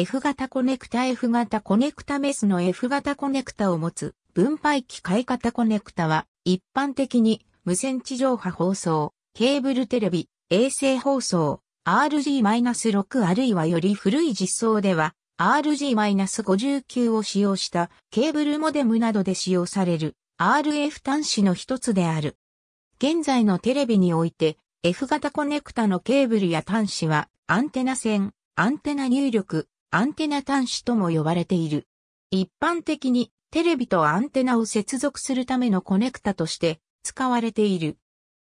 F 型コネクタ F 型コネクタメスの F 型コネクタを持つ分配器回型コネクタは一般的に無線地上波放送、ケーブルテレビ、衛星放送、RG-6 あるいはより古い実装では RG-59 を使用したケーブルモデムなどで使用される RF 端子の一つである。現在のテレビにおいて F 型コネクタのケーブルや端子はアンテナ線、アンテナ入力、アンテナ端子とも呼ばれている。一般的にテレビとアンテナを接続するためのコネクタとして使われている。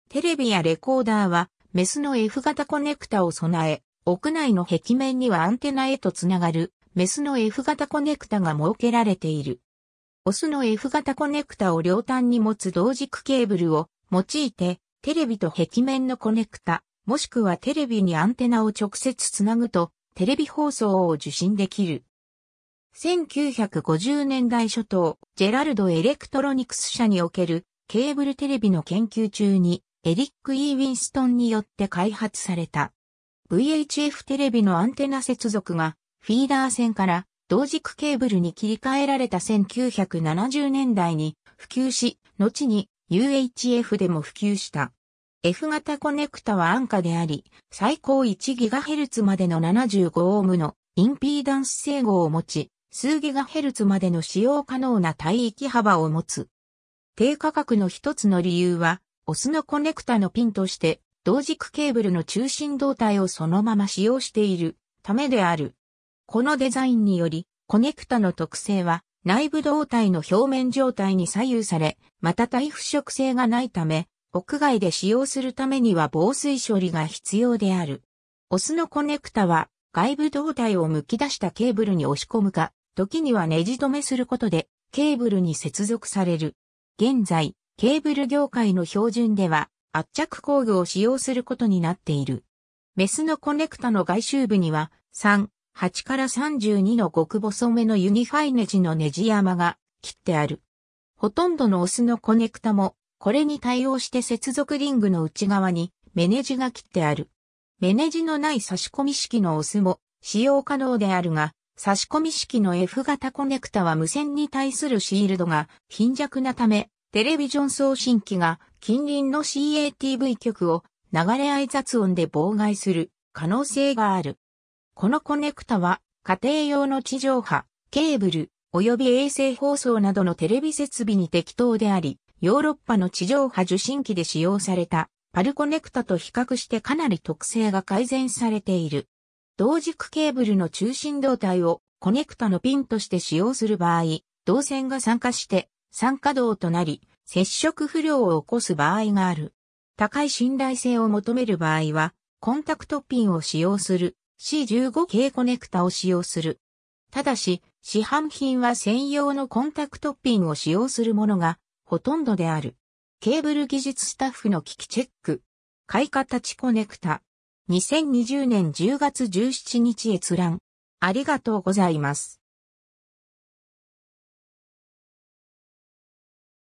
テレビやレコーダーはメスの F 型コネクタを備え、屋内の壁面にはアンテナへとつながるメスの F 型コネクタが設けられている。オスの F 型コネクタを両端に持つ同軸ケーブルを用いてテレビと壁面のコネクタ、もしくはテレビにアンテナを直接つなぐとテレビ放送を受信できる。1950年代初頭、ジェラルド・エレクトロニクス社におけるケーブルテレビの研究中にエリック・イー・ウィンストンによって開発された。VHF テレビのアンテナ接続がフィーダー線から同軸ケーブルに切り替えられた1970年代に普及し、後に UHF でも普及した。F 型コネクタは安価であり、最高 1GHz までの 75Ω のインピーダンス整合を持ち、数 GHz までの使用可能な帯域幅を持つ。低価格の一つの理由は、オスのコネクタのピンとして、同軸ケーブルの中心胴体をそのまま使用しているためである。このデザインにより、コネクタの特性は、内部胴体の表面状態に左右され、また対腐食性がないため、屋外で使用するためには防水処理が必要である。オスのコネクタは外部胴体を剥き出したケーブルに押し込むか、時にはネジ止めすることでケーブルに接続される。現在、ケーブル業界の標準では圧着工具を使用することになっている。メスのコネクタの外周部には3、8から32の極細めのユニファイネジのネジ山が切ってある。ほとんどのオスのコネクタもこれに対応して接続リングの内側にメネジが切ってある。メネジのない差し込み式のオスも使用可能であるが、差し込み式の F 型コネクタは無線に対するシールドが貧弱なため、テレビジョン送信機が近隣の CATV 局を流れ合い雑音で妨害する可能性がある。このコネクタは家庭用の地上波、ケーブル、及び衛星放送などのテレビ設備に適当であり、ヨーロッパの地上波受信機で使用されたパルコネクタと比較してかなり特性が改善されている。同軸ケーブルの中心胴体をコネクタのピンとして使用する場合、導線が酸化して酸化銅となり、接触不良を起こす場合がある。高い信頼性を求める場合は、コンタクトピンを使用する C15 系コネクタを使用する。ただし、市販品は専用のコンタクトピンを使用するものがほとんどである。ケーブル技術スタッフの機器チェック。買い方チコネクタ。2020年10月17日閲覧。ありがとうございます。